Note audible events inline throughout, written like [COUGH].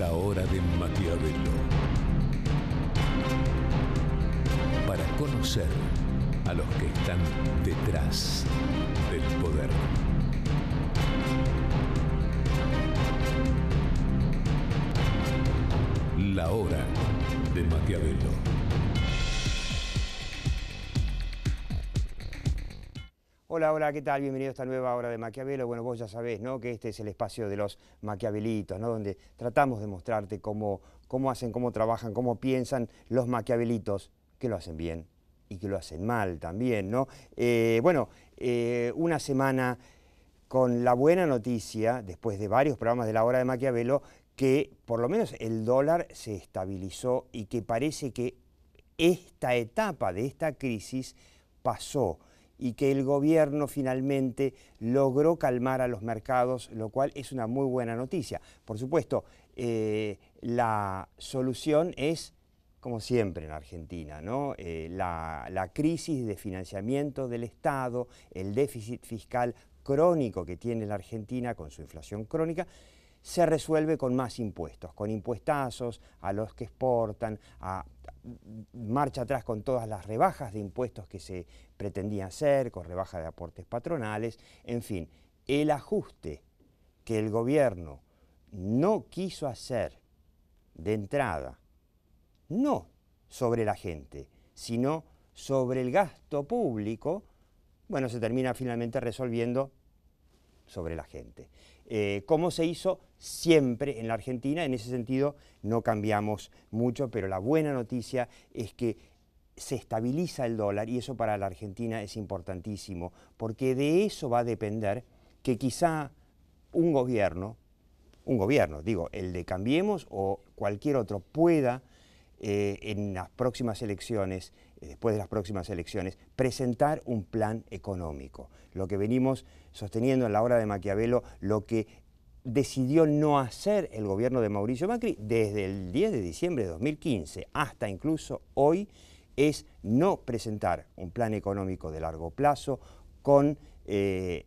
la hora de Maquiavelo. Para conocer a los que están detrás del poder. La hora de Maquiavelo. Hola, hola, ¿qué tal? Bienvenidos a esta nueva hora de Maquiavelo. Bueno, vos ya sabés, ¿no? Que este es el espacio de los maquiavelitos, ¿no? Donde tratamos de mostrarte cómo, hacen, cómo trabajan, cómo piensan los maquiavelitos, que lo hacen bien y que lo hacen mal también, ¿no? Eh, bueno, eh, una semana con la buena noticia, después de varios programas de la hora de Maquiavelo, que por lo menos el dólar se estabilizó y que parece que esta etapa de esta crisis pasó y que el gobierno finalmente logró calmar a los mercados, lo cual es una muy buena noticia. Por supuesto, eh, la solución es, como siempre en Argentina, ¿no? Eh, la crisis de financiamiento del Estado, el déficit fiscal crónico que tiene la Argentina con su inflación crónica, se resuelve con más impuestos, con impuestazos a los que exportan, a marcha atrás con todas las rebajas de impuestos que se pretendían hacer, con rebaja de aportes patronales, en fin, el ajuste que el gobierno no quiso hacer de entrada, no sobre la gente, sino sobre el gasto público, bueno, se termina finalmente resolviendo sobre la gente. Eh, ¿Cómo se hizo? siempre en la Argentina, en ese sentido no cambiamos mucho, pero la buena noticia es que se estabiliza el dólar y eso para la Argentina es importantísimo, porque de eso va a depender que quizá un gobierno, un gobierno, digo, el de Cambiemos o cualquier otro, pueda eh, en las próximas elecciones, eh, después de las próximas elecciones, presentar un plan económico. Lo que venimos sosteniendo en la hora de Maquiavelo, lo que decidió no hacer el gobierno de Mauricio Macri desde el 10 de diciembre de 2015 hasta incluso hoy es no presentar un plan económico de largo plazo con eh,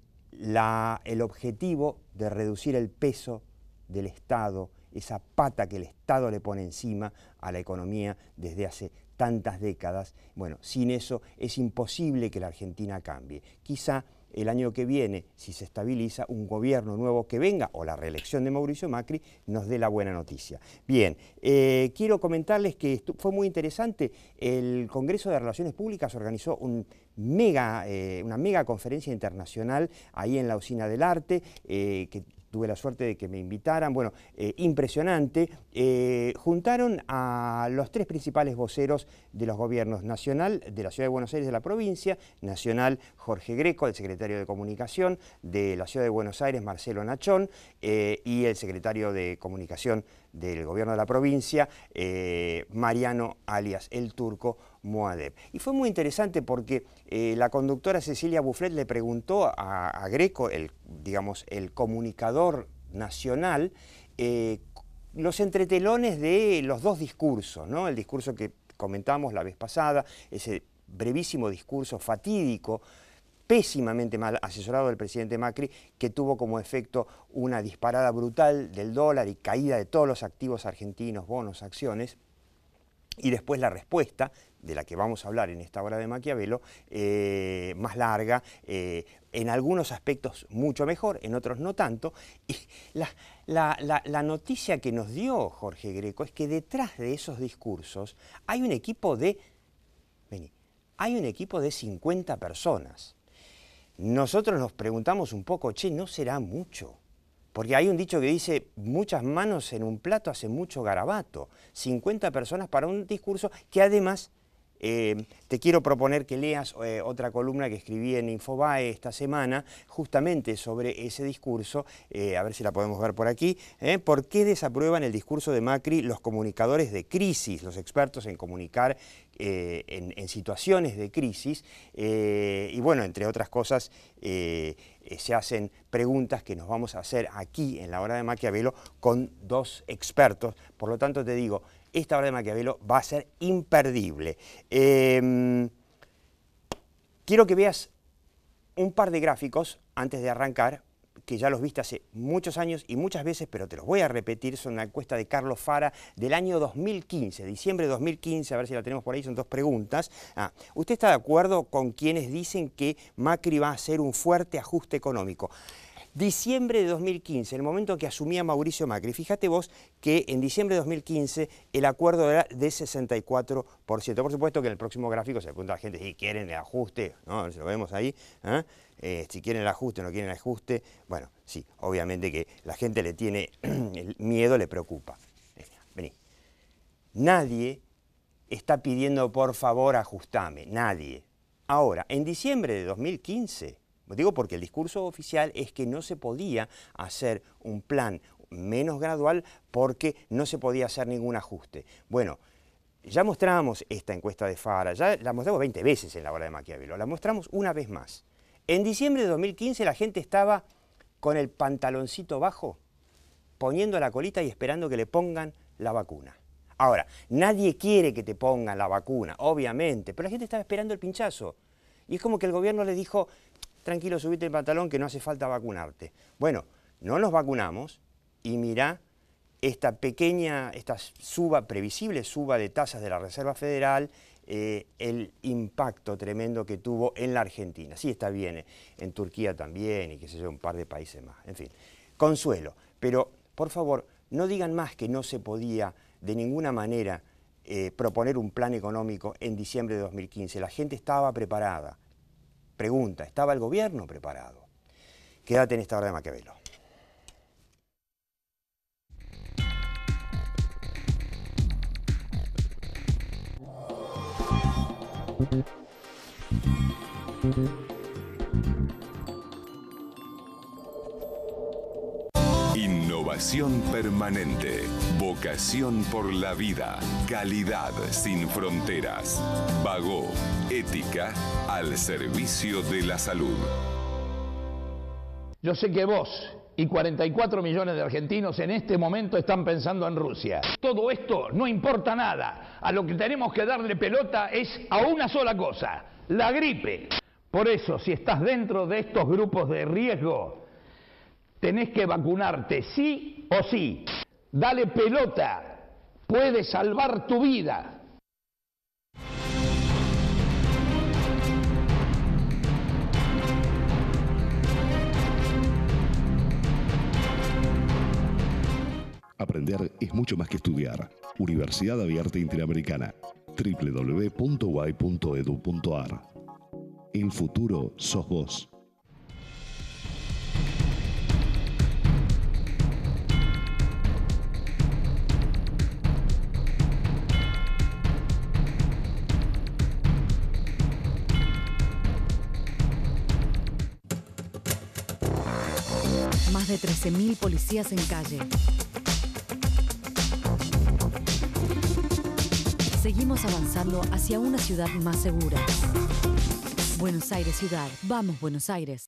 el objetivo de reducir el peso del Estado, esa pata que el Estado le pone encima a la economía desde hace tantas décadas. Bueno, sin eso es imposible que la Argentina cambie. Quizá el año que viene, si se estabiliza, un gobierno nuevo que venga o la reelección de Mauricio Macri nos dé la buena noticia. Bien, eh, quiero comentarles que fue muy interesante, el Congreso de Relaciones Públicas organizó eh, una mega conferencia internacional ahí en la Usina del Arte, eh, que tuve la suerte de que me invitaran, bueno, eh, impresionante, eh, juntaron a los tres principales voceros de los gobiernos nacional de la Ciudad de Buenos Aires de la provincia, nacional Jorge Greco, el secretario de Comunicación de la Ciudad de Buenos Aires, Marcelo Nachón, eh, y el secretario de Comunicación del gobierno de la provincia, Mariano alias El Turco, y fue muy interesante porque eh, la conductora Cecilia Buflet le preguntó a, Greco, el, digamos, el comunicador nacional, eh, los entretelones de los dos discursos, ¿no? el discurso que comentamos la vez pasada, ese brevísimo discurso fatídico, pésimamente mal asesorado del presidente Macri, que tuvo como efecto una disparada brutal del dólar y caída de todos los activos argentinos, bonos, acciones, y después la respuesta de la que vamos a hablar en esta obra de Maquiavelo, eh, más larga, eh, en algunos aspectos mucho mejor, en otros no tanto. Y la, noticia que nos dio Jorge Greco es que detrás de esos discursos hay un equipo de, hay un equipo de 50 personas. Nosotros nos preguntamos un poco, che, ¿no será mucho? Porque hay un dicho que dice, muchas manos en un plato hacen mucho garabato. 50 personas para un discurso que además eh, te quiero proponer que leas eh, otra columna que escribí en Infobae esta semana, justamente sobre ese discurso, eh, a ver si la podemos ver por aquí, ¿por qué desaprueban el discurso de Macri los comunicadores de crisis, los expertos en comunicar en, situaciones de crisis? y bueno, entre otras cosas, se hacen preguntas que nos vamos a hacer aquí en la hora de Maquiavelo con dos expertos, por lo tanto te digo, esta obra de Maquiavelo va a ser imperdible. Em, quiero que veas un par de gráficos antes de arrancar, que ya los viste hace muchos años y muchas veces, pero te los voy a repetir, son una encuesta de Carlos Fara del año 2015, diciembre de 2015, a ver si la tenemos por ahí, son dos preguntas. Ah, ¿Usted está de acuerdo con quienes dicen que Macri va a hacer un fuerte ajuste económico? Diciembre de 2015, el momento que asumía Mauricio Macri. Fíjate vos que en diciembre de 2015 el acuerdo era de 64%. Por supuesto que en el próximo gráfico se pregunta a la gente si quieren el ajuste, Lo vemos ahí. ¿eh? Eh, si quieren el ajuste o no quieren el ajuste. Bueno, sí, obviamente que la gente le tiene [CLEARS THROAT] el miedo, le preocupa. Eh, vení. Nadie está pidiendo por favor ajustame, nadie. Ahora, en diciembre de 2015 Digo porque el discurso oficial es que no se podía hacer un plan menos gradual porque no se podía hacer ningún ajuste. Bueno, ya mostramos esta encuesta de Fara, ya la mostramos 20 veces en la hora de Maquiavelo, la mostramos una vez más. En diciembre de 2015 la gente estaba con el pantaloncito bajo, poniendo la colita y esperando que le pongan la vacuna. Ahora, nadie quiere que te pongan la vacuna, obviamente, pero la gente estaba esperando el pinchazo. Y es como que el gobierno le dijo, tranquilo, subite el pantalón que no hace falta vacunarte. Bueno, no nos vacunamos y mira esta pequeña, esta suba, previsible suba de tasas de la Reserva Federal, eh, el impacto tremendo que tuvo en la Argentina. Sí, está bien, eh, en Turquía también y qué sé yo, un par de países más. En fin, consuelo. Pero, por favor, no digan más que no se podía de ninguna manera eh, proponer un plan económico en diciembre de 2015. La gente estaba preparada. Pregunta, ¿estaba el gobierno preparado? Quédate en esta hora de Maquiavelo. Innovación permanente. Vocación por la vida. Calidad sin fronteras. Vago. Ética al servicio de la salud. Yo sé que vos y 44 millones de argentinos en este momento están pensando en Rusia. Todo esto no importa nada. A lo que tenemos que darle pelota es a una sola cosa, la gripe. Por eso, si estás dentro de estos grupos de riesgo, tenés que vacunarte sí o sí. Dale pelota, puede salvar tu vida. Aprender es mucho más que estudiar. Universidad Abierta Interamericana. www.y.edu.ar. El futuro sos vos. Más de 13.000 policías en calle. Seguimos avanzando hacia una ciudad más segura. Buenos Aires Ciudad. Vamos, Buenos Aires.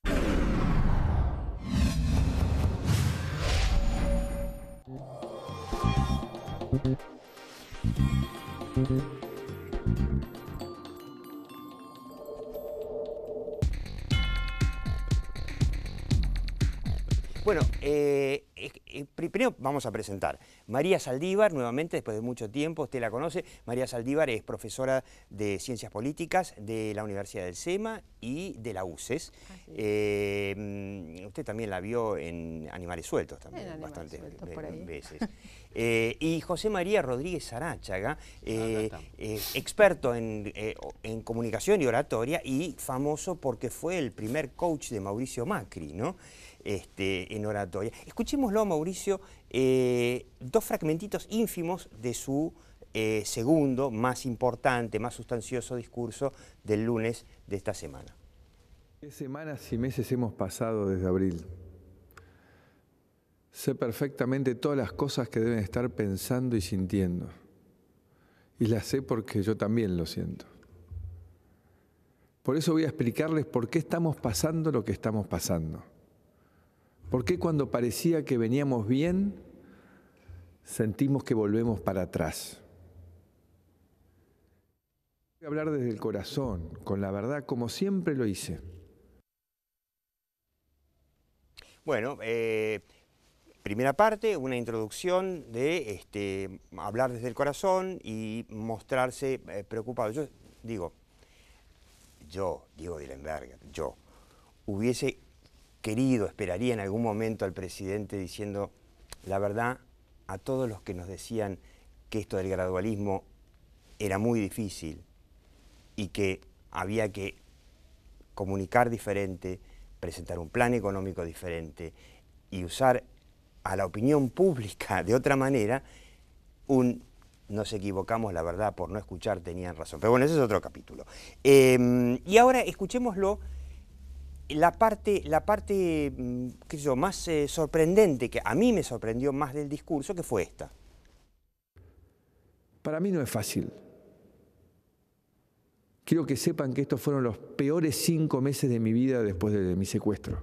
Bueno, eh, eh, primero vamos a presentar. María Saldívar, nuevamente, después de mucho tiempo, usted la conoce. María Saldívar es profesora de Ciencias Políticas de la Universidad del SEMA y de la UCES. Eh, mm, usted también la vio en Animales Sueltos también, bastantes veces. y José María Rodríguez Aráchaga, ah, experto en, en comunicación y oratoria y famoso porque fue el primer coach de Mauricio Macri, ¿no? Este, en oratoria. Escuchémoslo Mauricio, eh, dos fragmentitos ínfimos de su eh, segundo, más importante, más sustancioso discurso del lunes de esta semana. ¿Qué semanas y meses hemos pasado desde abril? Sé perfectamente todas las cosas que deben estar pensando y sintiendo. Y las sé porque yo también lo siento. Por eso voy a explicarles por qué estamos pasando lo que estamos pasando. ¿Por qué cuando parecía que veníamos bien, sentimos que volvemos para atrás? Voy a hablar desde el corazón, con la verdad, como siempre lo hice. Bueno, eh, primera parte, una introducción de este, hablar desde el corazón y mostrarse eh, preocupado. Yo digo, yo, Diego Dillenberger, yo, hubiese querido, esperaría en algún momento al presidente diciendo la verdad a todos los que nos decían que esto del gradualismo era muy difícil y que había que comunicar diferente, presentar un plan económico diferente y usar a la opinión pública de otra manera, un nos equivocamos, la verdad, por no escuchar tenían razón. Pero bueno, ese es otro capítulo. Em, y ahora escuchémoslo la parte, la parte mm, yo, más eh, sorprendente, que a mí me sorprendió más del discurso, que fue esta. Para mí no es fácil. Quiero que sepan que estos fueron los peores cinco meses de mi vida después de mi secuestro.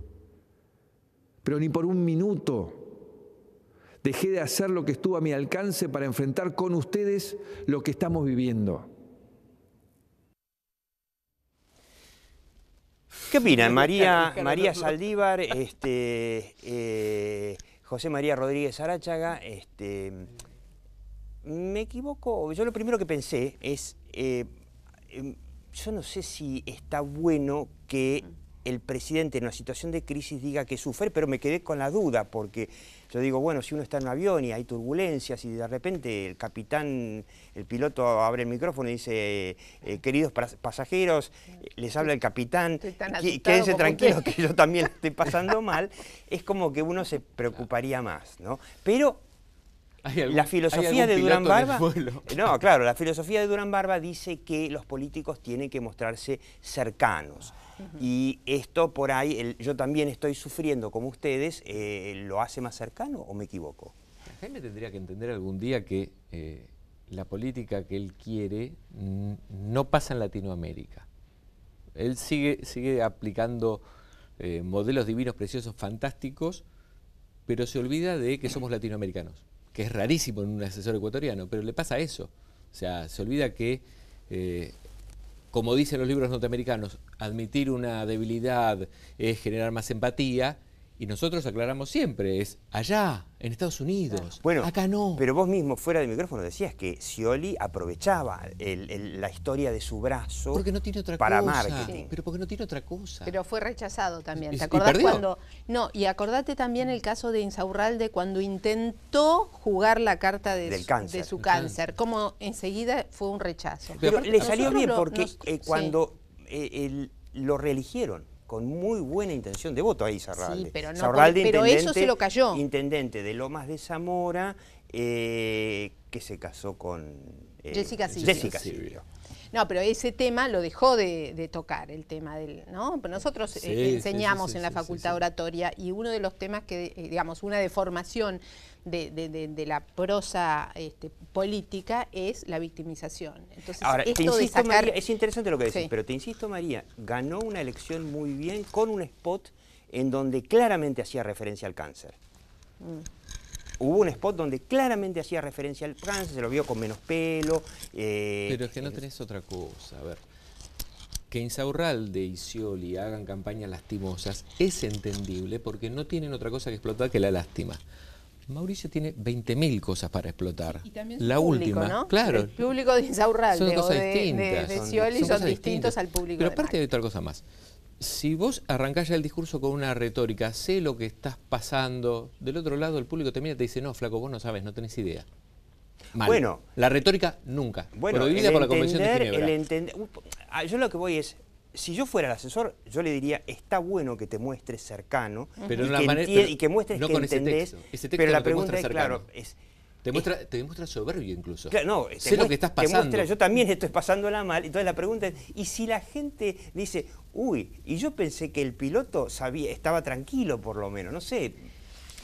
Pero ni por un minuto dejé de hacer lo que estuvo a mi alcance para enfrentar con ustedes lo que estamos viviendo. ¿Qué opina María, María Saldívar, este, eh, José María Rodríguez Aráchaga, este, me equivoco, yo lo primero que pensé es, eh, em, yo no sé si está bueno que mm el presidente en una situación de crisis diga que sufre, pero me quedé con la duda, porque yo digo, bueno, si uno está en un avión y hay turbulencias y de repente el capitán, el piloto abre el micrófono y dice, eh, eh, queridos pasajeros, les habla el capitán, quédense tranquilos que yo también estoy pasando mal, es como que uno se preocuparía más, ¿no? Pero la filosofía de Durán Barba. [LAUGHS] No, claro, la filosofía de Durán Barba dice que los políticos tienen que mostrarse cercanos. Y esto por ahí, yo también estoy sufriendo como ustedes, eh, ¿lo hace más cercano o me equivoco? gente tendría que entender algún día que eh, la política que él quiere no pasa en Latinoamérica. Él sigue, sigue aplicando eh, modelos divinos, preciosos, fantásticos, pero se olvida de que somos latinoamericanos que es rarísimo en un asesor ecuatoriano, pero le pasa eso. O sea, se olvida que, eh, como dicen los libros norteamericanos, admitir una debilidad es generar más empatía y nosotros aclaramos siempre, es allá, en Estados Unidos, bueno, acá no. Pero vos mismo, fuera del micrófono, decías que Scioli aprovechaba la historia de su brazo porque no tiene otra para cosa. marketing. Pero porque no tiene otra cosa. Pero fue rechazado también. ¿Te acordás cuando...? No, y acordate también el caso de Insaurralde cuando intentó jugar la carta de, su, cáncer. Como enseguida fue un rechazo. Pero, le salió bien porque eh, cuando eh, lo reeligieron con muy buena intención de voto ahí, Sarraldi... Sí, pero, eso se lo cayó. Intendente de Lomas de Zamora, eh, que se casó con eh, Jessica Silvio. No, pero ese tema lo dejó de, tocar, el tema del, ¿no? Nosotros eh, enseñamos en la facultad oratoria y uno de los temas que, digamos, una deformación de, la prosa este, política es la victimización. Entonces, Ahora, te María, es interesante lo que decís, pero te insisto, María, ganó una elección muy bien con un spot en donde claramente hacía referencia al cáncer. Mm. hubo un spot donde claramente hacía referencia al cáncer, se lo vio con menos pelo. Eh, pero es que no tenés otra cosa, a ver. Que Insaurralde y Scioli hagan campañas lastimosas es entendible porque no tienen otra cosa que explotar que la lástima. Mauricio tiene 20.000 cosas para explotar. la última, ¿no? claro. El público de son cosas distintas. de, son, distintos al público. Pero aparte de, otra cosa más. Si vos arrancás ya el discurso con una retórica, sé lo que estás pasando, del otro lado el público te mira y te dice, no, flaco, vos no sabes, no tenés idea. Bueno, la retórica nunca. Bueno, por ah, yo lo que voy es, si yo fuera el asesor, yo le diría, está bueno que te muestres cercano y, que muestres que entendés, pero la pregunta es, claro, es... Te muestra, soberbio incluso. sé lo que estás pasando. yo también estoy pasándola mal. Entonces la pregunta es, ¿y si la gente dice, uy, y yo pensé que el piloto sabía, estaba tranquilo por lo menos, no sé?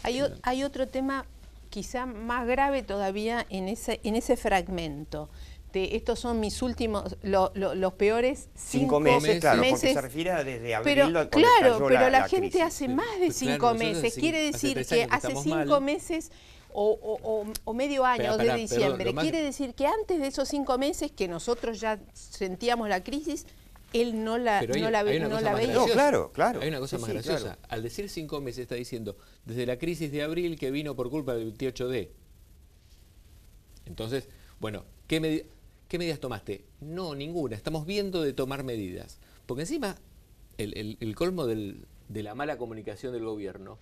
Hay, otro tema quizá más grave todavía en ese, en ese fragmento. Este, estos son mis últimos, los peores cinco, meses, claro, porque se refiere a desde abril pero, Claro, pero la, gente hace más de pues cinco meses, quiere decir que, hace cinco meses... O, medio año de diciembre. Quiere decir que antes de esos cinco meses que nosotros ya sentíamos la crisis, él no la, veía. No, claro, claro. Hay una cosa más graciosa. Al decir cinco meses está diciendo, desde la crisis de abril que vino por culpa del 28D. Entonces, bueno, ¿qué medida? ¿Qué medidas tomaste? No, ninguna. Estamos viendo de tomar medidas. Porque encima, el, colmo de la mala comunicación del gobierno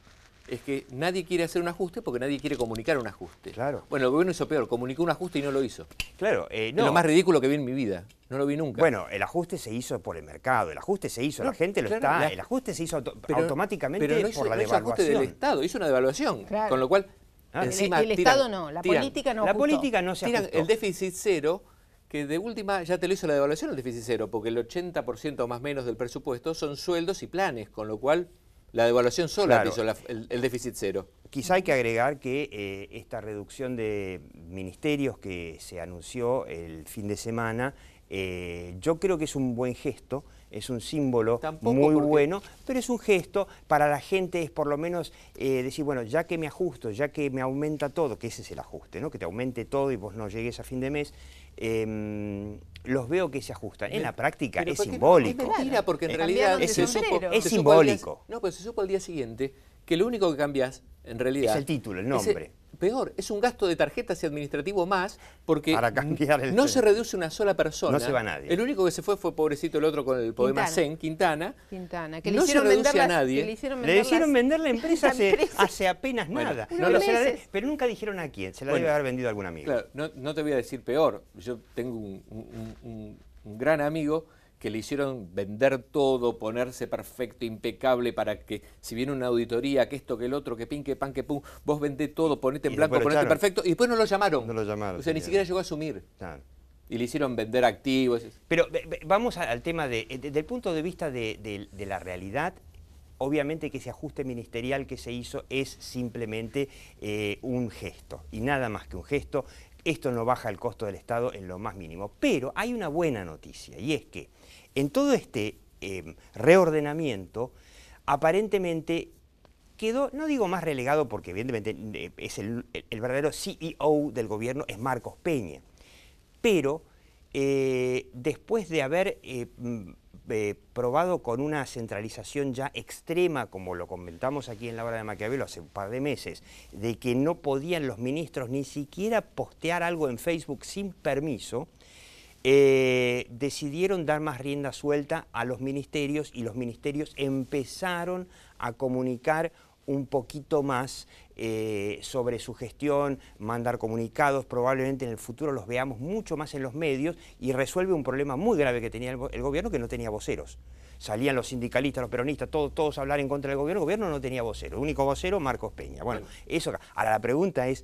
es que nadie quiere hacer un ajuste porque nadie quiere comunicar un ajuste. Claro. Bueno, el gobierno hizo peor, comunicó un ajuste y no lo hizo. Claro, eh, lo más ridículo que vi en mi vida. No lo vi nunca. Bueno, el ajuste se hizo por el mercado, el ajuste se hizo, la gente lo está, el ajuste se hizo por la automáticamente pero no hizo, por la ajuste del Estado, hizo una devaluación, con lo cual ah. encima el, Estado no, la política no. La política no se ajustó. el déficit cero que de última ya te lo hizo la devaluación el déficit cero, porque el 80% más menos del presupuesto son sueldos y planes, con lo cual la devaluación sola te hizo el, déficit cero. Quizá hay que agregar que eh, esta reducción de ministerios que se anunció el fin de semana, eh, yo creo que es un buen gesto, es un símbolo muy bueno, pero es un gesto, para la gente es por lo menos eh, decir, bueno, ya que me ajusto, ya que me aumenta todo, que ese es el ajuste, ¿no? que te aumente todo y vos no llegues a fin de mes, Em, los veo que se ajustan. En la práctica es simbólico. Es porque en eh, realidad es simbólico. no, pero pues se supo al día siguiente que lo único que cambias, en realidad... Es el título, el nombre. Peor, es un gasto de tarjetas y administrativo más porque no se reduce una sola persona. No se va nadie. El único que se fue fue pobrecito el otro con el poema Quintana. Quintana. Quintana, que le hicieron se vender a nadie. le hicieron vender, [LAUGHS] la empresa, hace, apenas nada. pero, nunca dijeron a quién. Se la debe haber vendido a algún amigo. no, te voy a decir peor. Yo tengo un gran amigo que le hicieron vender todo, ponerse perfecto, impecable, para que si viene una auditoría, que esto, que el otro, que pin, que pan, que pum, vos vendés todo, ponete en blanco, ponete perfecto, y después no lo llamaron. No lo llamaron. O sea, ni siquiera llegó a asumir. Y le hicieron vender activos. Pero vamos al tema de, desde el punto de vista de, la realidad, obviamente que ese ajuste ministerial que se hizo es simplemente eh, un gesto, y nada más que un gesto. Esto no baja el costo del Estado en lo más mínimo. Pero hay una buena noticia, y es que en todo este eh, reordenamiento, aparentemente quedó, no digo más relegado porque evidentemente eh, es el, verdadero CEO del gobierno es Marcos Peña, pero eh, después de haber mm, probado con una centralización ya extrema, como lo comentamos aquí en la obra de Maquiavelo hace un par de meses, de que no podían los ministros ni siquiera postear algo en Facebook sin permiso, eh, decidieron dar más rienda suelta a los ministerios y los ministerios empezaron a comunicar un poquito más eh, sobre su gestión, mandar comunicados, probablemente en el futuro los veamos mucho más en los medios y resuelve un problema muy grave que tenía el, gobierno que no tenía voceros. Salían los sindicalistas, los peronistas, todos, todos a hablar en contra del gobierno, el gobierno no tenía vocero, el único vocero Marcos Peña. Bueno, eso, ahora la pregunta es,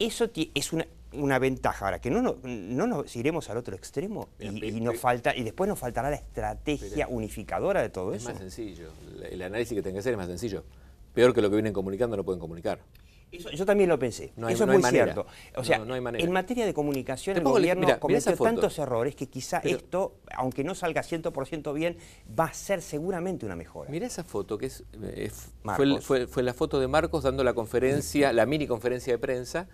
eso es una, una ventaja. Ahora, que no, no, nos iremos al otro extremo y, falta, y después nos faltará la estrategia unificadora de todo eso. Es más sencillo, el análisis que tenga que hacer es más sencillo. Peor que lo que vienen comunicando no pueden comunicar. yo también lo pensé. Eso es muy cierto. O sea, en materia de comunicación el gobierno comete cometió tantos errores que quizá esto, aunque no salga 100% bien, va a ser seguramente una mejora. Mira esa foto que es, eh, fue, la foto de Marcos dando la conferencia, la mini conferencia de prensa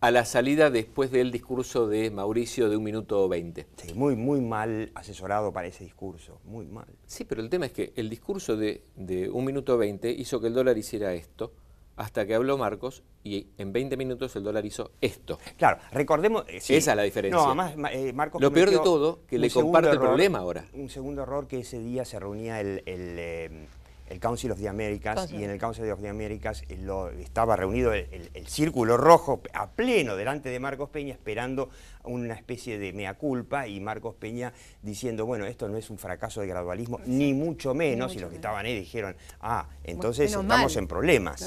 a la salida después del discurso de Mauricio de un minuto 20. Sí, muy, muy mal asesorado para ese discurso, muy mal. Sí, pero el tema es que el discurso de, de un minuto 20 hizo que el dólar hiciera esto, hasta que habló Marcos y en 20 minutos el dólar hizo esto. Claro, recordemos... Eh, Esa es la diferencia. No, además eh, Marcos... Lo peor de todo, que le comparte el problema ahora. Un segundo error que ese día se reunía el, eh, el Council of the Americas, y en el Council of the Americas estaba reunido el, Círculo Rojo a pleno delante de Marcos Peña esperando una especie de mea culpa y Marcos Peña diciendo, bueno, esto no es un fracaso de gradualismo, ni mucho menos, y los que estaban ahí dijeron, ah, entonces estamos en problemas.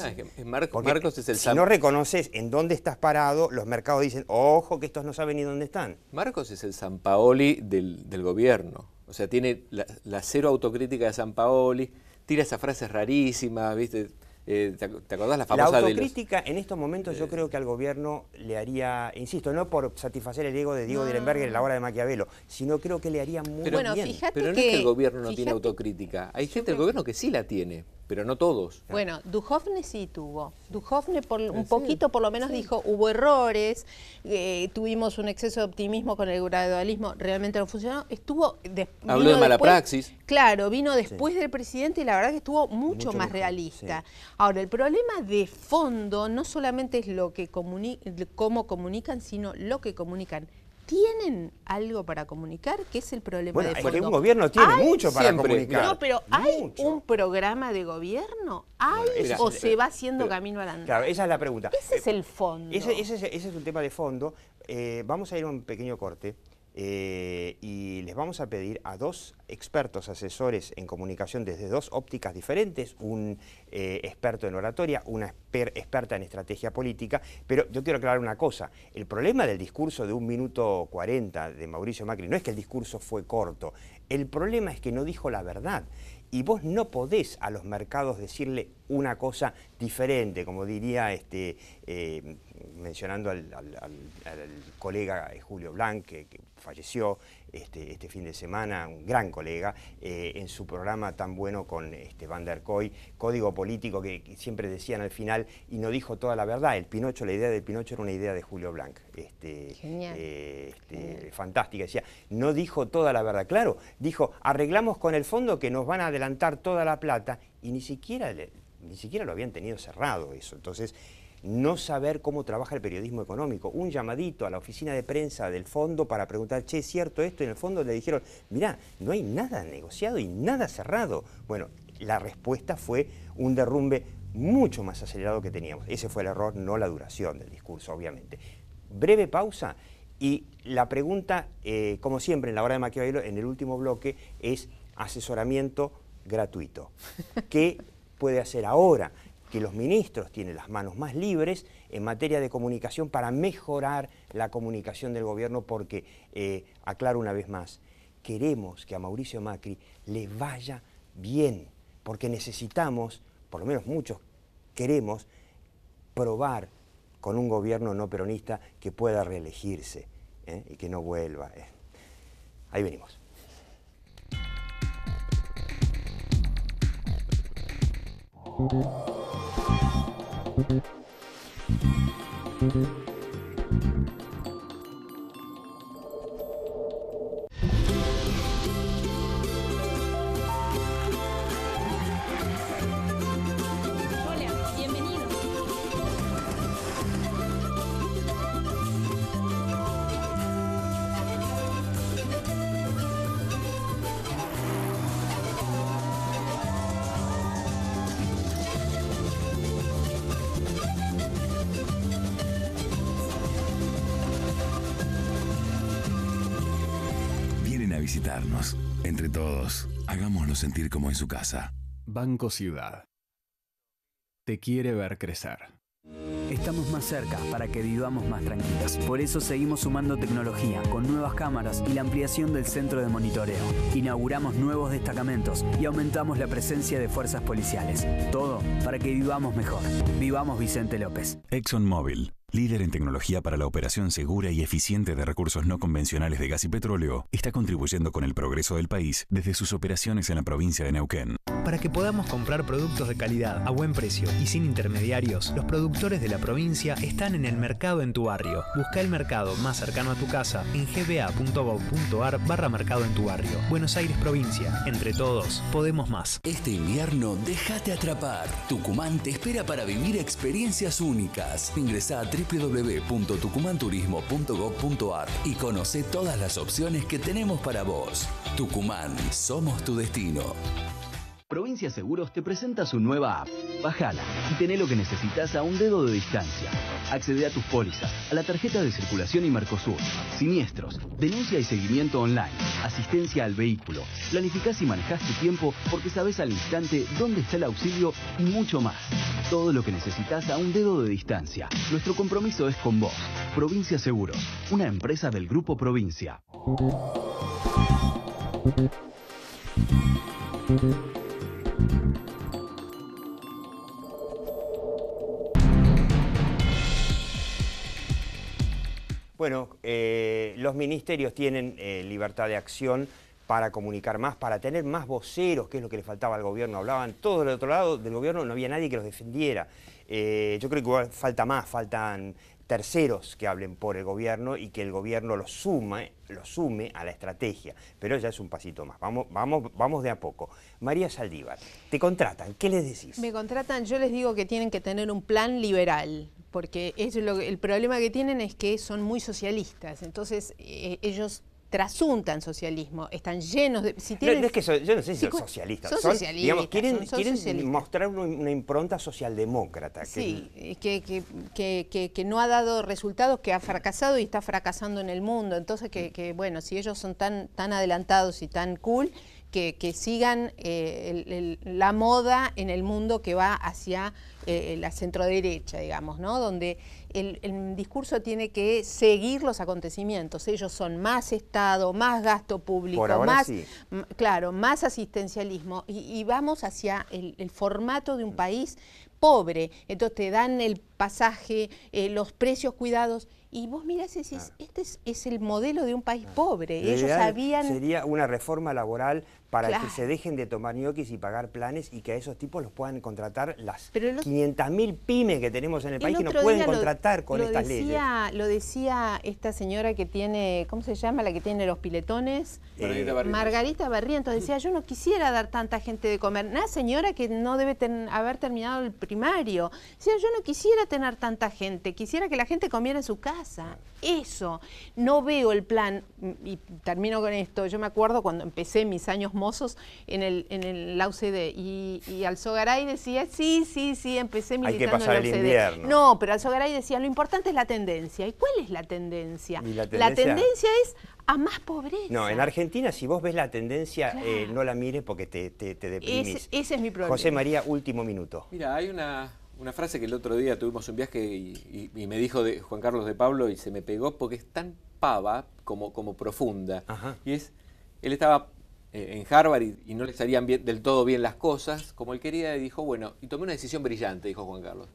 si no reconoces en dónde estás parado, los mercados dicen, ojo, que estos no saben ni dónde están. Marcos es el San Paoli del, gobierno, o sea, tiene la, la cero autocrítica de San Paoli, tira esas frases rarísima, ¿viste? Eh, ¿te, acordás la famosa La autocrítica en estos momentos yo eh. creo que al gobierno le haría, insisto, no por satisfacer el ego de Diego no. en la hora de Maquiavelo, sino creo que le haría muy bien. Pero no es que el gobierno no tiene autocrítica. Hay gente del gobierno que sí la tiene pero no todos. Bueno, Duhovne sí tuvo. Duhovne un ah, poquito por lo menos dijo, hubo errores, eh, tuvimos un exceso de optimismo con el gradualismo, realmente no funcionó. Estuvo de, Habló de mala praxis. Claro, vino después del presidente y la verdad que estuvo mucho, más realista. Ahora, el problema de fondo no solamente es lo que cómo comunican, sino lo que comunican tienen algo para comunicar, que es el problema de fondo. Porque un gobierno tiene mucho para comunicar. No, pero ¿hay un programa de gobierno? ¿Hay o se va haciendo camino adelante? Claro, esa es la pregunta. Ese es eh, el fondo. Ese, es un tema de fondo. Eh, vamos a ir a un pequeño corte. Eh, y les vamos a pedir a dos expertos asesores en comunicación desde dos ópticas diferentes, un eh, experto en oratoria, una experta en estrategia política, pero yo quiero aclarar una cosa, el problema del discurso de un minuto 40 de Mauricio Macri no es que el discurso fue corto, el problema es que no dijo la verdad y vos no podés a los mercados decirle una cosa diferente, como diría este... Eh, mencionando al, colega eh, Julio Blanc, que, falleció este, este, fin de semana, un gran colega, eh, en su programa tan bueno con este, Van der Koy, Código Político, que, siempre decían al final, y no dijo toda la verdad, el Pinocho, la idea del Pinocho era una idea de Julio Blanc, este, eh, este, Genial. fantástica, decía, no dijo toda la verdad, claro, dijo, arreglamos con el fondo que nos van a adelantar toda la plata, y ni siquiera, ni siquiera lo habían tenido cerrado eso, entonces no saber cómo trabaja el periodismo económico. Un llamadito a la oficina de prensa del fondo para preguntar, che, ¿es cierto esto? Y en el fondo le dijeron, mirá, no hay nada negociado y nada cerrado. Bueno, la respuesta fue un derrumbe mucho más acelerado que teníamos. Ese fue el error, no la duración del discurso, obviamente. Breve pausa y la pregunta, eh, como siempre en la hora de Maquiavelo, en el último bloque, es asesoramiento gratuito. [LAUGHS] ¿Qué puede hacer ahora que los ministros tienen las manos más libres en materia de comunicación para mejorar la comunicación del gobierno porque, eh, aclaro una vez más, queremos que a Mauricio Macri le vaya bien, porque necesitamos, por lo menos muchos queremos, probar con un gobierno no peronista que pueda reelegirse ¿eh? y que no vuelva. ¿eh? Ahí venimos. Thank you. visitarnos. Entre todos, hagámoslo sentir como en su casa. Banco Ciudad. Te quiere ver crecer. Estamos más cerca para que vivamos más tranquilos. Por eso seguimos sumando tecnología con nuevas cámaras y la ampliación del centro de monitoreo. Inauguramos nuevos destacamentos y aumentamos la presencia de fuerzas policiales. Todo para que vivamos mejor. Vivamos Vicente López. ExxonMobil líder en tecnología para la operación segura y eficiente de recursos no convencionales de gas y petróleo, está contribuyendo con el progreso del país desde sus operaciones en la provincia de Neuquén. Para que podamos comprar productos de calidad a buen precio y sin intermediarios, los productores de la provincia están en el mercado en tu barrio. Busca el mercado más cercano a tu casa en gba.gov.ar barra mercado en tu barrio. Buenos Aires provincia. Entre todos, podemos más. Este invierno, déjate atrapar. Tucumán te espera para vivir experiencias únicas. Ingresa a www.tucumanturismo.gov.ar y conoce todas las opciones que tenemos para vos. Tucumán, somos tu destino. Provincia Seguros te presenta su nueva app. Bájala y tené lo que necesitas a un dedo de distancia. Accede a tus pólizas, a la tarjeta de circulación y Mercosur, siniestros, denuncia y seguimiento online, asistencia al vehículo. Planificás y manejás tu tiempo porque sabes al instante dónde está el auxilio y mucho más. Todo lo que necesitas a un dedo de distancia. Nuestro compromiso es con vos. Provincia Seguros, una empresa del Grupo Provincia. Bueno, eh, los ministerios tienen eh, libertad de acción para comunicar más, para tener más voceros, que es lo que le faltaba al gobierno. Hablaban todos del otro lado del gobierno, no había nadie que los defendiera. Eh, yo creo que falta más, faltan terceros que hablen por el gobierno y que el gobierno los sume, sume a la estrategia. Pero ya es un pasito más. Vamos, vamos, vamos de a poco. María Saldívar, te contratan, ¿qué les decís? Me contratan, yo les digo que tienen que tener un plan liberal, porque es lo, el problema que tienen es que son muy socialistas. Entonces, eh, ellos trasuntan socialismo, están llenos de... es que yo no sé si, son socialistas. Son, quieren, mostrar una, impronta socialdemócrata. Sí, que, que, no ha dado resultados, que ha fracasado y está fracasando en el mundo. Entonces, que, bueno, si ellos son tan, tan adelantados y tan cool, que, sigan eh, la moda en el mundo que va hacia eh, eh, la centroderecha, digamos, ¿no? donde el, discurso tiene que seguir los acontecimientos. Ellos son más Estado, más gasto público, más, claro, más asistencialismo. Y, vamos hacia el, formato de un país pobre. Entonces te dan el pasaje, eh, los precios cuidados. Y vos mirás y decís, este es, el modelo de un país pobre. Ellos habían... Sería una reforma laboral para que se dejen de tomar ñoquis y pagar planes y que a esos tipos los puedan contratar las 500.000 pymes que tenemos en el país que nos pueden contratar con lo estas decía, leyes. Lo decía esta señora que tiene, ¿cómo se llama? La que tiene los piletones. Margarita, eh, Barrientos. Margarita decía, yo no quisiera dar tanta gente de comer. Una señora que no debe haber terminado el primario. Decía, yo no quisiera tener tanta gente, quisiera que la gente comiera en su casa. Eso. No veo el plan, y termino con esto, yo me acuerdo cuando empecé mis años en el, en el la Y, Alzogaray decía, sí, sí, sí, empecé militando en El No, pero Alzogaray decía, lo importante es la tendencia. ¿Y cuál es la tendencia? La tendencia? es a más pobreza. No, en Argentina si vos ves la tendencia, eh, no la mires porque te, te, Ese, es mi problema. José María, último minuto. Mira, hay una, una frase que el otro día tuvimos un viaje y, me dijo de Juan Carlos de Pablo y se me pegó porque es tan pava como, como profunda. Y es, él estaba eh, en Harvard y, no le salían del todo bien las cosas, como él quería, y dijo, bueno, y tomé una decisión brillante, dijo Juan Carlos.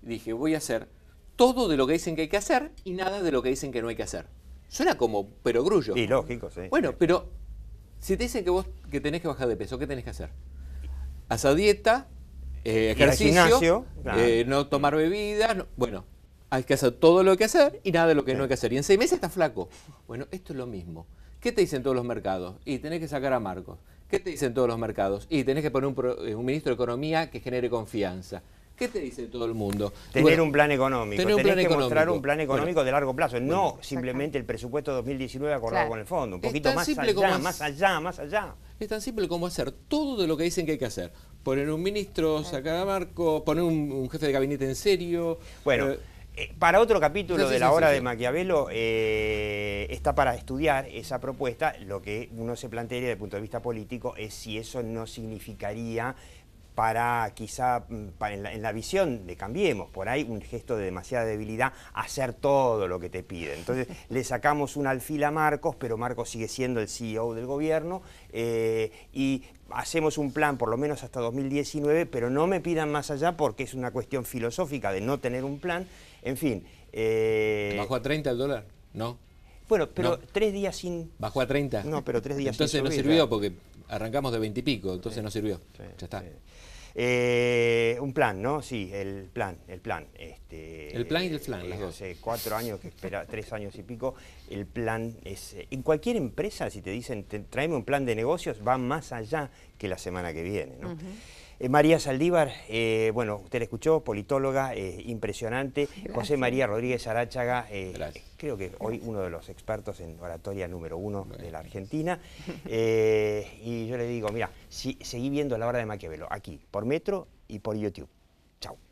dije, voy a hacer todo de lo que dicen que hay que hacer y nada de lo que dicen que no hay que hacer. Suena como perogrullo. Y lógico, sí. Bueno, pero si te dicen que vos que tenés que bajar de peso, ¿qué tenés que hacer? Haz dieta, eh, ejercicio, eh, no tomar bebidas, bueno, hay que hacer todo lo que hay que hacer y nada de lo que no hay que hacer. Y en seis meses está flaco. Bueno, esto es lo mismo. ¿Qué te dicen todos los mercados? Y tenés que sacar a Marcos. ¿Qué te dicen todos los mercados? Y tenés que poner un, eh, ministro de Economía que genere confianza. ¿Qué te dice todo el mundo? Tener un plan económico. Tener un que económico. mostrar un plan económico de largo plazo, no simplemente el presupuesto 2019 acordado con el fondo. Un poquito más allá, más allá, más allá. Es tan simple como hacer todo de lo que dicen que hay que hacer. Poner un ministro, sacar a Marco, poner un, jefe de gabinete en serio. Bueno. Eh, eh, para otro capítulo de la obra de Maquiavelo eh, está para estudiar esa propuesta. Lo que uno se plantea desde el punto de vista político es si eso no significaría para quizá mm, en, la, visión de Cambiemos, por ahí un gesto de demasiada debilidad, hacer todo lo que te piden. Entonces [LAUGHS] le sacamos un alfil a Marcos, pero Marcos sigue siendo el CEO del gobierno eh, y hacemos un plan por lo menos hasta 2019, pero no me pidan más allá porque es una cuestión filosófica de no tener un plan. En fin. Eh... ¿Bajó a 30 el dólar? No. Bueno, pero tres días sin... ¿Bajó a 30? No, pero tres días sin Entonces no sirvió porque arrancamos de 20 y pico, entonces no sirvió. ya está. Eh, un plan, ¿no? Sí, el plan, el plan. Este, el plan y el plan, eh, cuatro años que espera, tres años y pico, el plan es... Eh, en cualquier empresa, si te dicen, tráeme traeme un plan de negocios, va más allá que la semana que viene, ¿no? Eh, María Saldívar, eh, bueno, usted la escuchó, politóloga, eh, impresionante. José María Rodríguez Aráchaga, creo que hoy uno de los expertos en oratoria número uno de la Argentina. y yo le digo, mira, seguí viendo la hora de Maquiavelo, aquí, por metro y por YouTube. Chao.